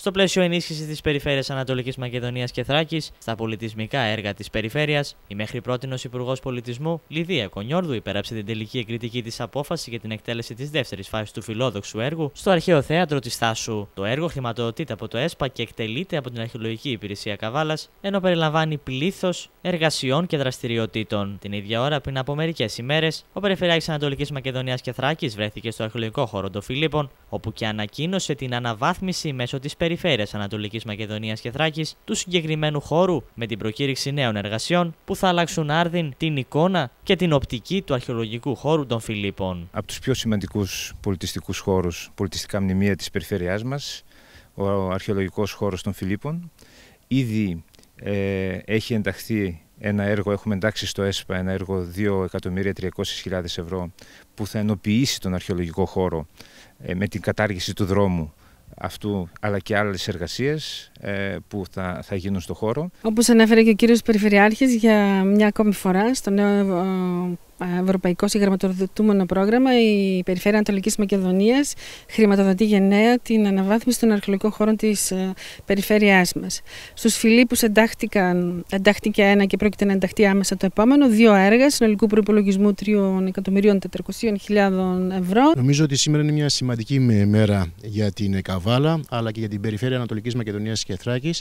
στο πλαίσιο ενίσχυσης της περιφέρειας Ανατολικής Μακεδονίας και Θράκης στα πολιτισμικά έργα της περιφέρειας, η μέχρι ω Υπουργός Πολιτισμού Λιδία Κονιόρδου υπέραψε την τελική κριτική της απόφασης για την εκτέλεση της δεύτερης φάσης του φιλόδοξου έργου στο Αρχαίο Θέατρο της Θάσου. Το έργο χρηματοδοτείται από το ΕΣΠΑ και εκτελείται από την Αρχαιολογική Υπηρεσία Καβάλας, ενώ περιλαμβάνει πλήθος εργασιών και δραστηριοτήτων. Την ίδια ώρα, πριν από μερικές ημέρες, ο Περιφερειάρχης Ανατολικής Μακεδονίας και Θράκης βρέθηκε στο αρχαιολογικό χώρο των Φιλίππων, όπου και ανακοίνωσε την αναβάθμιση μέσω της περιφέρειας Περιφέρεια Ανατολικής Μακεδονίας και Θράκης του συγκεκριμένου χώρου με την προκήρυξη νέων εργασιών που θα αλλάξουν άρδιν την εικόνα και την οπτική του αρχαιολογικού χώρου των Φιλίππων. Από τους πιο σημαντικούς πολιτιστικούς χώρους, πολιτιστικά μνημεία της περιφέρειάς μας, ο αρχαιολογικός χώρος των Φιλίππων. Ήδη ε, έχει ενταχθεί ένα έργο, έχουμε εντάξει στο ΕΣΠΑ ένα έργο 2.300.000 ευρώ που θα ενοποιήσει τον αρχαιολογικό χώρο ε, με την κατάργηση του δρόμου αυτού αλλά και άλλες εργασίες ε, που θα, θα γίνουν στο χώρο. Όπως ανέφερε και ο κύριος Περιφερειάρχης για μια ακόμη φορά στο νέο ε, Ευρωπαϊκό Συγγραμματοδοτούμενο Πρόγραμμα, η Περιφέρεια Ανατολικής Μακεδονίας χρηματοδοτεί γενναία την αναβάθμιση των αρχαιολογικών χώρων της ε, περιφέρειάς μας. Στους Φιλίππους εντάχθηκε ένα και πρόκειται να ενταχθεί άμεσα το επόμενο, δύο έργα συνολικού προπολογισμού 3.400.000 ευρώ. Νομίζω ότι σήμερα είναι μια σημαντική μέρα για την Καβάλα αλλά και για την Περιφέρεια Ανατολικής Μακεδονίας και Θράκης,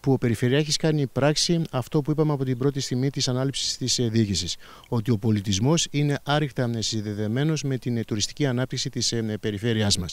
που ο Περιφερειάρχης κάνει πράξη αυτό που είπαμε από την πρώτη στιγμή της ανάληψης της ε, διοίκησης. Ότι ο πολιτισμός τουρισμός είναι άρρηκτα συνδεδεμένος με την τουριστική ανάπτυξη της ε, περιφέρειάς μας.